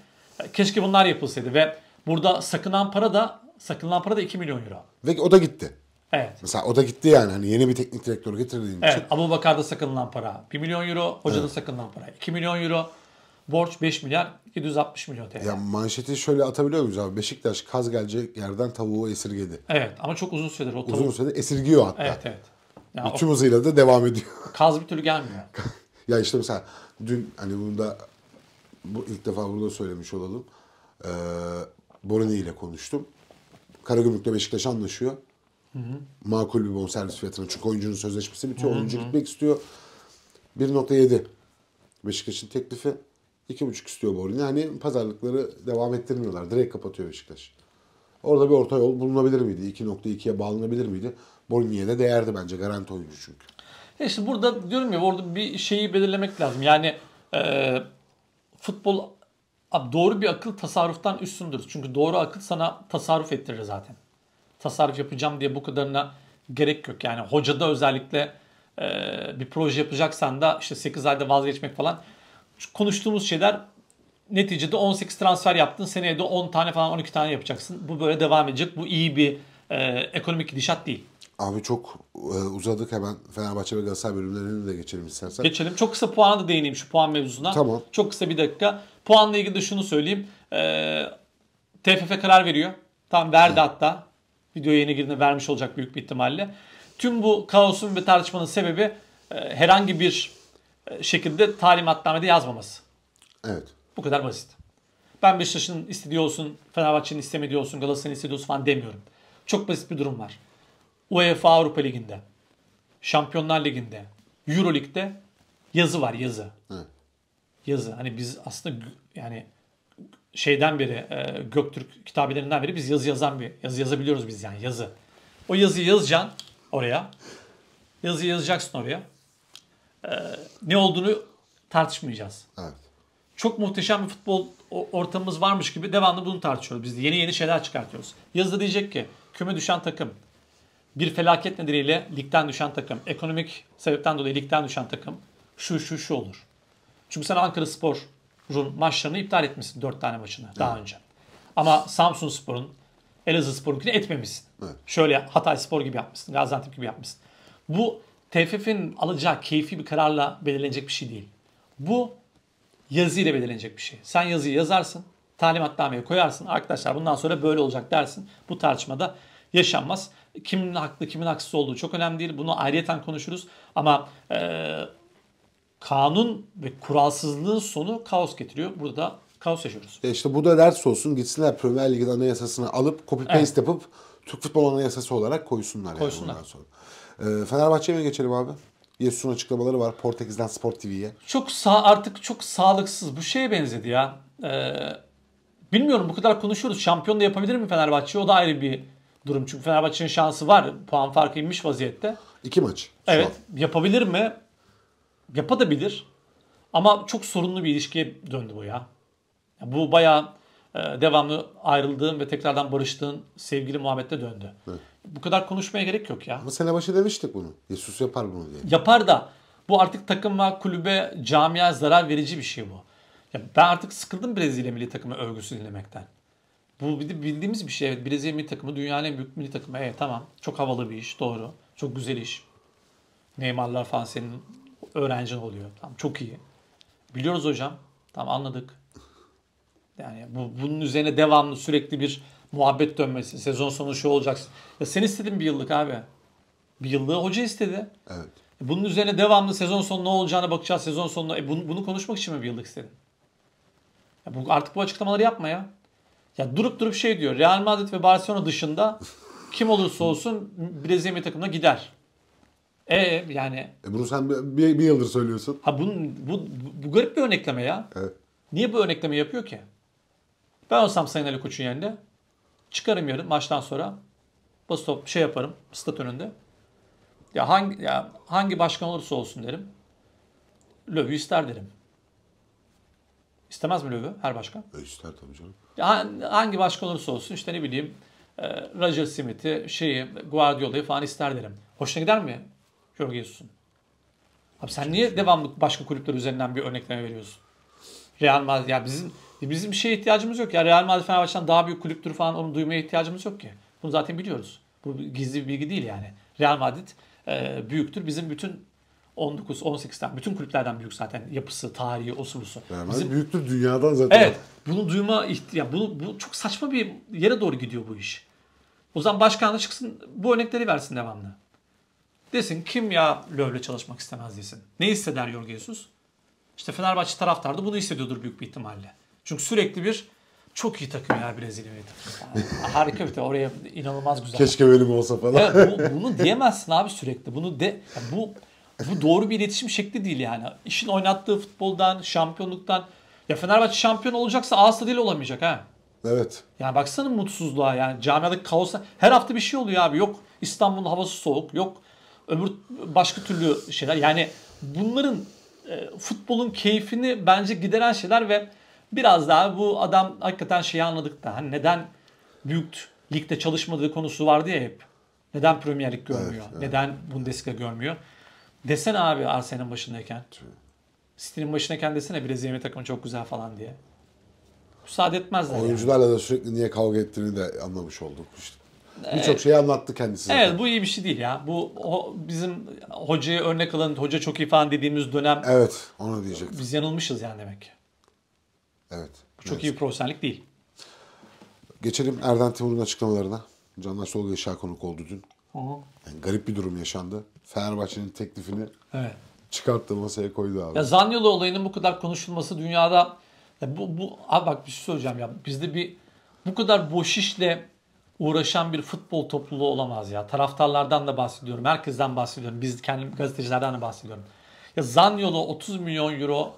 Keşke bunlar yapılsaydı ve burada sakınan para da sakınılan para da 2 milyon euro. Ve o da gitti. Evet. Mesela o da gitti yani hani yeni bir teknik direktör getirdiğin evet, için. Abu Bakar'da sakınılan para 1 milyon euro, hocada evet. sakınılan para 2 milyon euro, borç 5 milyar 760 milyon TL. Ya manşeti şöyle atabiliyor muyuz abi? Beşiktaş kaz gelecek yerden tavuğu esirgedi. Evet ama çok uzun süredir o tavuk. Uzun süredir esirgiyor hatta. Evet evet. Yani Bütün o... hızıyla devam ediyor. Kaz bir türlü gelmiyor. ya işte mesela dün hani bunda bu ilk defa burada söylemiş olalım. Ee, Boroni ile konuştum. Karagümrük'le Beşiktaş anlaşıyor. Hı hı. Makul bir bonservis fiyatına. Çünkü oyuncunun sözleşmesi bitiyor. Hı hı. Oyuncu gitmek istiyor. 1.7 Beşiktaş'ın teklifi. 2.5 istiyor Borini yani pazarlıkları devam ettirmiyorlar. Direkt kapatıyor Beşiktaş. Orada bir orta yol bulunabilir miydi? 2.2'ye bağlanabilir miydi? Borini'ye de değerdi bence. Garanti oyuncu çünkü. E işte burada diyorum ya orada bir şeyi belirlemek lazım. Yani e, futbol abi doğru bir akıl tasarruftan üstündür. Çünkü doğru akıl sana tasarruf ettirir zaten. Tasarruf yapacağım diye bu kadarına gerek yok. Yani hocada özellikle e, bir proje yapacaksan da işte 8 ayda vazgeçmek falan. Şu konuştuğumuz şeyler neticede 18 transfer yaptın. Seneye de 10 tane falan 12 tane yapacaksın. Bu böyle devam edecek. Bu iyi bir e, ekonomik gidişat değil. Abi çok e, uzadık hemen Fenerbahçe ve Galatasaray bölümlerini de geçelim istersen. Geçelim. Çok kısa puana da değineyim şu puan mevzusuna. Tamam. Çok kısa bir dakika. Puanla ilgili de şunu söyleyeyim. E, TFF karar veriyor. Tam verdi ha. hatta. Videoya yeni girdiğinde vermiş olacak büyük bir ihtimalle. Tüm bu kaosun ve tartışmanın sebebi e, herhangi bir e, şekilde talimatnamede yazmaması. Evet. Bu kadar basit. Ben Beşiktaş'ın istediği olsun, Fenerbahçe'nin istemediği olsun, Galatasaray'ın istediği olsun falan demiyorum. Çok basit bir durum var. UEFA Avrupa Ligi'nde, Şampiyonlar Ligi'nde, Euro Lig'de yazı var yazı. Hı. Yazı. Hani biz aslında yani şeyden beri e, Göktürk kitabelerinden beri biz yazı yazan bir yazı yazabiliyoruz biz yani yazı. O yazıyı yazacaksın oraya. Yazıyı yazacaksın oraya. E, ne olduğunu tartışmayacağız. Evet. Çok muhteşem bir futbol ortamımız varmış gibi devamlı bunu tartışıyoruz. Biz de yeni yeni şeyler çıkartıyoruz. Yazıda diyecek ki küme düşen takım bir felaket nedeniyle ligden düşen takım, ekonomik sebepten dolayı ligden düşen takım şu şu şu olur. Çünkü sen Ankara Spor'un maçlarını iptal etmişsin dört tane maçını daha önce. Ama Samsun Spor'un, Elazığ Spor'unkini etmemişsin. Evet. Şöyle Hatay Spor gibi yapmışsın, Gaziantep gibi yapmışsın. Bu TFF'in alacağı keyfi bir kararla belirlenecek bir şey değil. Bu yazıyla belirlenecek bir şey. Sen yazıyı yazarsın, talimatnameye koyarsın. Arkadaşlar bundan sonra böyle olacak dersin. Bu tartışmada yaşanmaz kimin haklı kimin haksız olduğu çok önemli değil. Bunu ayrıyeten konuşuruz. Ama e, kanun ve kuralsızlığın sonu kaos getiriyor. Burada da kaos yaşıyoruz. E işte bu da ders olsun. Gitsinler Premier Lig'in anayasasını alıp copy paste evet. yapıp Türk Futbol Anayasası olarak koysunlar. Koysunlar. Yani sonra. E, Fenerbahçe'ye mi geçelim abi? Yesus'un açıklamaları var Portekiz'den Sport TV'ye. Çok sağ artık çok sağlıksız bu şeye benzedi ya. Ee, bilmiyorum bu kadar konuşuyoruz. Şampiyon da yapabilir mi Fenerbahçe? O da ayrı bir durum. Çünkü Fenerbahçe'nin şansı var. Puan farkı inmiş vaziyette. İki maç. Evet. An. Yapabilir mi? Yapabilir. Ama çok sorunlu bir ilişkiye döndü bu ya. Bu bayağı e, devamlı ayrıldığın ve tekrardan barıştığın sevgili muhabbette döndü. Evet. Bu kadar konuşmaya gerek yok ya. Ama sene başı demiştik bunu. Yesus yapar bunu diye. Yapar da bu artık takıma, kulübe, camia zarar verici bir şey bu. Ya ben artık sıkıldım Brezilya milli takımı övgüsü dinlemekten. Bu bildiğimiz bir şey. Evet, Brezilya milli takımı dünyanın en büyük milli takımı. Evet tamam. Çok havalı bir iş. Doğru. Çok güzel iş. Neymarlar falan senin öğrencin oluyor. Tamam çok iyi. Biliyoruz hocam. Tamam anladık. Yani bu, bunun üzerine devamlı sürekli bir muhabbet dönmesi. Sezon sonu şu olacaksın. Ya sen istedin bir yıllık abi. Bir yıllığı hoca istedi. Evet. Bunun üzerine devamlı sezon sonu ne olacağına bakacağız. Sezon sonunda e bunu, bunu konuşmak için mi bir yıllık istedin? Ya bu, artık bu açıklamaları yapma ya. Ya durup durup şey diyor. Real Madrid ve Barcelona dışında kim olursa olsun Brezilya takımına gider. E yani. E bunu sen bir, bir yıldır söylüyorsun. Ha bu, bu, bu garip bir örnekleme ya. Evet. Niye bu örnekleme yapıyor ki? Ben olsam Sayın Ali Koç'un yerinde çıkarım yarın maçtan sonra basit top şey yaparım stat önünde. Ya hangi ya hangi başkan olursa olsun derim. Löw'ü ister derim. İstemez mi Löw'ü her başkan? E ister tabii canım. hangi başkan olursa olsun işte ne bileyim e, Roger Smith'i, şeyi, Guardiola'yı falan ister derim. Hoşuna gider mi Jorge Jesus'un? Abi sen niye devamlı başka kulüpler üzerinden bir örnekleme veriyorsun? Real Madrid ya bizim bizim bir şeye ihtiyacımız yok ya. Real Madrid Fenerbahçe'den daha büyük kulüptür falan onu duymaya ihtiyacımız yok ki. Bunu zaten biliyoruz. Bu gizli bir bilgi değil yani. Real Madrid e, büyüktür. Bizim bütün 19-18'den bütün kulüplerden büyük zaten yapısı, tarihi, osurusu. Yani Bizim... büyüktür dünyadan zaten. Evet. Bunu duyma ihtiyaç. Bunu, bu çok saçma bir yere doğru gidiyor bu iş. O zaman başkanla çıksın bu örnekleri versin devamlı. Desin kim ya Löv'le çalışmak istemez desin. Ne hisseder Jorge Jesus? İşte Fenerbahçe taraftarı da bunu hissediyordur büyük bir ihtimalle. Çünkü sürekli bir çok iyi takım ya Brezilya takım. Harika bir takım. Oraya inanılmaz güzel. Keşke benim olsa falan. Evet, bu, bunu diyemezsin abi sürekli. Bunu de, bu e, bu doğru bir iletişim şekli değil yani. İşin oynattığı futboldan, şampiyonluktan. Ya Fenerbahçe şampiyon olacaksa A değil olamayacak ha. Evet. Yani baksana mutsuzluğa yani camiadaki kaosa. Her hafta bir şey oluyor abi. Yok İstanbul'un havası soğuk. Yok öbür başka türlü şeyler. Yani bunların e, futbolun keyfini bence gideren şeyler ve biraz daha bu adam hakikaten şeyi anladık da hani neden büyük ligde çalışmadığı konusu vardı ya hep. Neden Premier Lig görmüyor? Evet, evet. Neden Bundesliga görmüyor? Desene abi Arsenal'in başındayken. City'nin başındayken desene Brezilya takımı çok güzel falan diye. Müsaade etmezler Oyuncularla yani. da sürekli niye kavga ettiğini de anlamış olduk. İşte Birçok evet. şeyi anlattı kendisi. Zaten. Evet bu iyi bir şey değil ya. Bu o, bizim hocaya örnek alan hoca çok iyi falan dediğimiz dönem. Evet onu diyecektim. Biz yanılmışız yani demek ki. Evet. Bu çok neyse. iyi bir profesyonellik değil. Geçelim Erden Timur'un açıklamalarına. Canlar Solgay konuk oldu dün. Yani garip bir durum yaşandı. Fenerbahçe'nin teklifini evet. çıkarttı masaya koydu abi. Ya Zanyolu olayının bu kadar konuşulması dünyada ya bu, bu abi bak bir şey söyleyeceğim ya bizde bir bu kadar boş işle uğraşan bir futbol topluluğu olamaz ya. Taraftarlardan da bahsediyorum. Herkesten bahsediyorum. Biz kendim gazetecilerden de bahsediyorum. Ya Zanyolu 30 milyon euro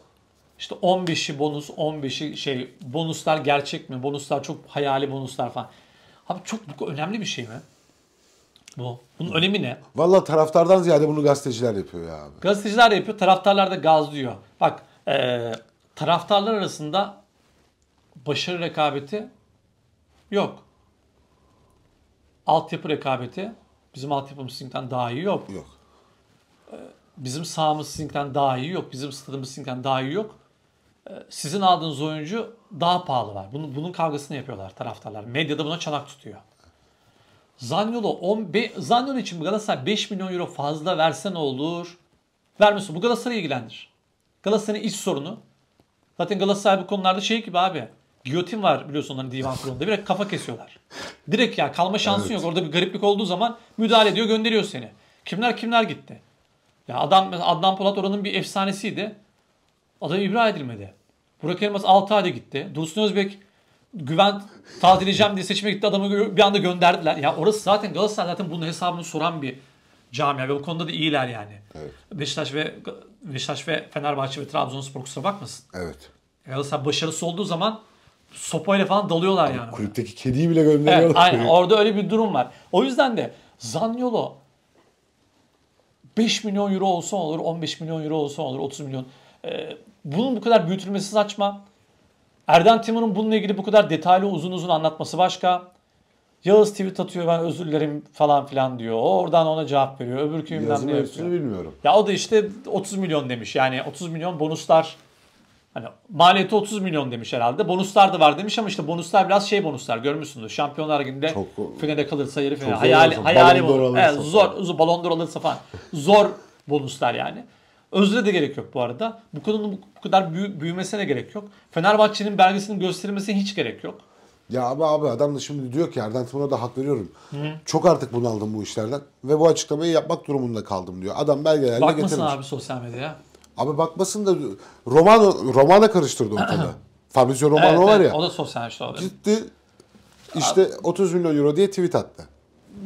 işte 15'i bonus, 15'i şey bonuslar gerçek mi? Bonuslar çok hayali bonuslar falan. Abi çok önemli bir şey mi? bu? Bunun önemi ne? Valla taraftardan ziyade bunu gazeteciler yapıyor ya abi. Gazeteciler yapıyor, taraftarlar da gazlıyor. Bak e, taraftarlar arasında başarı rekabeti yok. Altyapı rekabeti bizim altyapımız sizinkten daha iyi yok. Yok. E, bizim sahamız sizinkten daha iyi yok. Bizim stadımız sizinkten daha iyi yok. E, sizin aldığınız oyuncu daha pahalı var. Bunun, bunun kavgasını yapıyorlar taraftarlar. Medyada buna çanak tutuyor. Zaniolo 15 Zaniolo için Galatasaray 5 milyon euro fazla verse ne olur? Vermesin. Bu Galatasaray'ı ilgilendir. Galatasaray'ın iç sorunu. Zaten Galatasaray bu konularda şey gibi abi. Giyotin var biliyorsun onların divan kurulunda. Direkt kafa kesiyorlar. Direkt ya kalma şansın evet. yok. Orada bir gariplik olduğu zaman müdahale ediyor gönderiyor seni. Kimler kimler gitti. Ya adam Adnan Polat oranın bir efsanesiydi. Adam ibra edilmedi. Burak Elmas 6 ayda gitti. Dursun Özbek Güven tatileceğim diye seçime gitti adamı bir anda gönderdiler. Ya orası zaten Galatasaray zaten bunun hesabını soran bir camia ve bu konuda da iyiler yani. Evet. Beşiktaş ve Beşiktaş ve Fenerbahçe ve Trabzonspor kusura bakmasın. Evet. E, Galatasaray başarısı olduğu zaman sopayla falan dalıyorlar yani. Kulüpteki kediyi bile gönderiyorlar. Evet, aynen, orada öyle bir durum var. O yüzden de Zanyolo 5 milyon euro olsa olur, 15 milyon euro olsa olur, 30 milyon. Ee, bunun bu kadar büyütülmesi saçma. Erdem Timur'un bununla ilgili bu kadar detaylı uzun uzun anlatması başka. Yağız tweet atıyor ben özür dilerim falan filan diyor. O oradan ona cevap veriyor. Öbür kim Yazın ne yapıyor. bilmiyorum. Ya o da işte 30 milyon demiş. Yani 30 milyon bonuslar hani maliyeti 30 milyon demiş herhalde. Bonuslar da var demiş ama işte bonuslar biraz şey bonuslar görmüşsünüz. Şampiyonlar Ligi'nde çok, finale kalırsa yeri finale. Hayali, hayali, hayali bonus. zor, zor balon alırsa falan. Zor bonuslar yani. Özle de gerek yok bu arada. Bu konunun bu kadar büyümesine gerek yok. Fenerbahçe'nin belgesinin gösterilmesine hiç gerek yok. Ya abi abi adam da şimdi diyor ki Erden Timur'a da hak veriyorum. Hı. Çok artık bunaldım bu işlerden ve bu açıklamayı yapmak durumunda kaldım diyor. Adam belgelerle Bakmasın getirmiş. Bakmasın abi sosyal medyaya. Abi bakmasın da Romano, Romano karıştırdı ortada. Fabrizio Romano evet, var ya. O da sosyal işte olabilir. Gitti işte abi. 30 milyon euro diye tweet attı.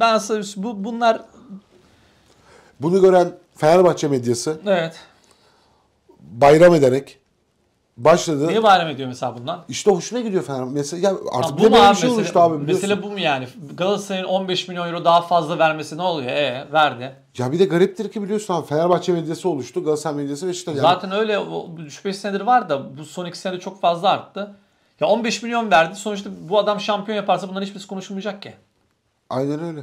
Ben size şey- bu, bunlar bunu gören Fenerbahçe medyası Evet. bayram ederek başladı. Niye bayram ediyor mesela bundan? İşte hoşuna gidiyor Fenerbahçe. Mesela ya artık bu mu böyle abi şey mesele, abi mesele bu mu yani? Galatasaray'ın 15 milyon euro daha fazla vermesi ne oluyor? E verdi. Ya bir de gariptir ki biliyorsun abi Fenerbahçe medyası oluştu. Galatasaray medyası ve işte yani Zaten öyle 3-5 senedir var da bu son 2 senede çok fazla arttı. Ya 15 milyon verdi. Sonuçta bu adam şampiyon yaparsa bunların hiçbirisi konuşulmayacak ki. aynen öyle.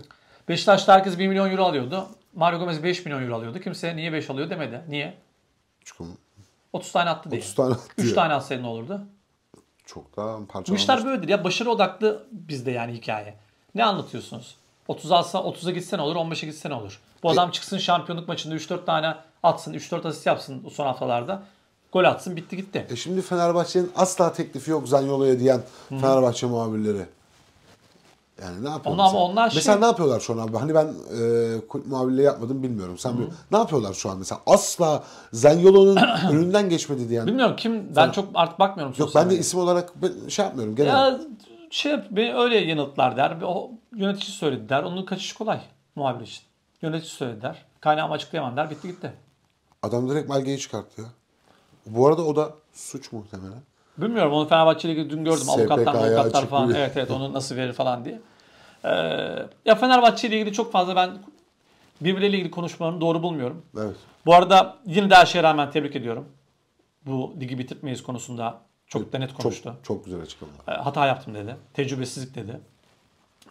Beşiktaş'ta herkes 1 milyon euro alıyordu. Mario Gomez 5 milyon euro alıyordu. Kimse niye 5 alıyor demedi. Niye? Çünkü 30 tane attı diye. 30 tane attı. 3 tane atsaydın ne olurdu? Çok daha parçalanmış. Bu işler böyledir ya. Başarı odaklı bizde yani hikaye. Ne anlatıyorsunuz? 30 alsa 30'a gitsen olur, 15'e gitsen olur. Bu e- adam çıksın şampiyonluk maçında 3-4 tane atsın, 3-4 asist yapsın son haftalarda. Gol atsın bitti gitti. E şimdi Fenerbahçe'nin asla teklifi yok Zanyolo'ya diyen Hı-hı. Fenerbahçe muhabirleri. Yani ne yapıyorlar? Ona ama onlar mesela şey... ne yapıyorlar şu an abi? Hani ben e, muhabirliği yapmadım bilmiyorum. Sen bir, ne yapıyorlar şu an mesela? Asla Zanyolo'nun önünden geçmedi diye. Yani. Bilmiyorum kim ben Sen... çok artık bakmıyorum. Yok ben de yani. isim olarak şey yapmıyorum genel. Ya şey beni öyle yanıltlar der. O yönetici söyledi der. Onun kaçışı kolay muhabir için. Yönetici söyledi der. Kaynağımı açıklayamam der. Bitti gitti. Adam direkt belgeyi çıkarttı ya. Bu arada o da suç muhtemelen. Bilmiyorum onu Fenerbahçe'yle ilgili dün gördüm. Avukatlar, avukatlar falan. Evet evet onu nasıl verir falan diye. Ee, ya Fenerbahçe ilgili çok fazla ben birbirleriyle ilgili konuşmalarını doğru bulmuyorum. Evet. Bu arada yine de her şeye rağmen tebrik ediyorum. Bu ligi bitirtmeyiz konusunda çok da net konuştu. Çok, çok güzel açıkladı. Ee, hata yaptım dedi. Tecrübesizlik dedi.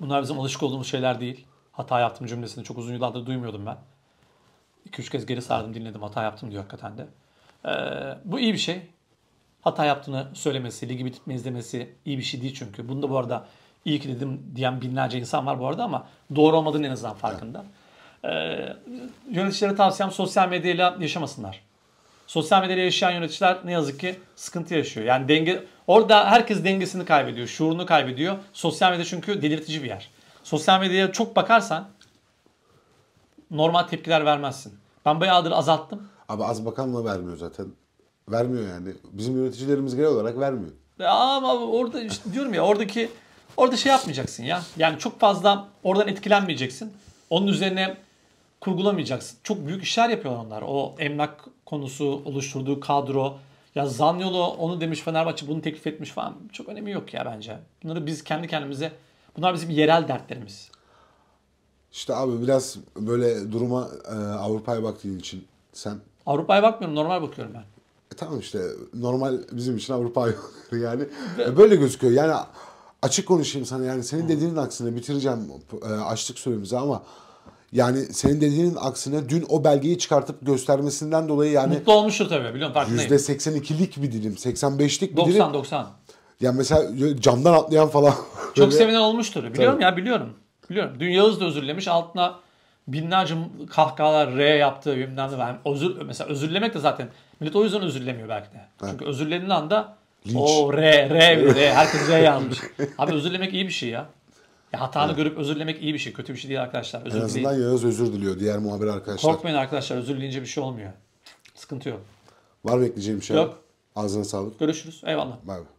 Bunlar bizim alışık olduğumuz şeyler değil. Hata yaptım cümlesini çok uzun yıllardır duymuyordum ben. 2-3 kez geri sardım dinledim hata yaptım diyor hakikaten de. Ee, bu iyi bir şey hata yaptığını söylemesi, ligi bitirme izlemesi iyi bir şey değil çünkü. Bunu da bu arada iyi ki dedim diyen binlerce insan var bu arada ama doğru olmadığını en azından farkında. Ee, yöneticilere tavsiyem sosyal medyayla yaşamasınlar. Sosyal medyayla yaşayan yöneticiler ne yazık ki sıkıntı yaşıyor. Yani denge orada herkes dengesini kaybediyor, şuurunu kaybediyor. Sosyal medya çünkü delirtici bir yer. Sosyal medyaya çok bakarsan normal tepkiler vermezsin. Ben bayağıdır azalttım. Abi az bakan mı vermiyor zaten? Vermiyor yani. Bizim yöneticilerimiz genel olarak vermiyor. E, ama orada işte diyorum ya oradaki orada şey yapmayacaksın ya. Yani çok fazla oradan etkilenmeyeceksin. Onun üzerine kurgulamayacaksın. Çok büyük işler yapıyorlar onlar. O emlak konusu oluşturduğu kadro. Ya Zanyolo onu demiş Fenerbahçe bunu teklif etmiş falan. Çok önemi yok ya bence. Bunları biz kendi kendimize bunlar bizim yerel dertlerimiz. İşte abi biraz böyle duruma e, Avrupa'ya baktığın için sen Avrupa'ya bakmıyorum normal bakıyorum ben tamam işte normal bizim için Avrupa yani e, böyle gözüküyor. Yani açık konuşayım sana yani senin dediğinin aksine bitireceğim e, açlık süremizi ama yani senin dediğinin aksine dün o belgeyi çıkartıp göstermesinden dolayı yani mutlu olmuştur tabii biliyorum farkındayım. %82'lik bir dilim, 85'lik bir 90, dilim. 90 90. Yani mesela camdan atlayan falan. Çok böyle... sevinen olmuştur. Biliyorum Tabii. ya biliyorum. Biliyorum. Dün Yağız da özürlemiş Altına binlerce kahkahalar R yaptı bilmem ne. Yani özür, mesela özürlemek de zaten Millet o yüzden özür dilemiyor belki de. Evet. Çünkü özür dilediğin anda o re re re herkes re yanmış. Abi özür dilemek iyi bir şey ya. Ya hatanı evet. görüp özür dilemek iyi bir şey. Kötü bir şey değil arkadaşlar. Özür en azından dileyin. Yağız özür diliyor diğer muhabir arkadaşlar. Korkmayın arkadaşlar. Özür dileyince bir şey olmuyor. Sıkıntı yok. Var bekleyeceğim bir şey? Yok. Ağzına sağlık. Görüşürüz. Eyvallah. Bay bay.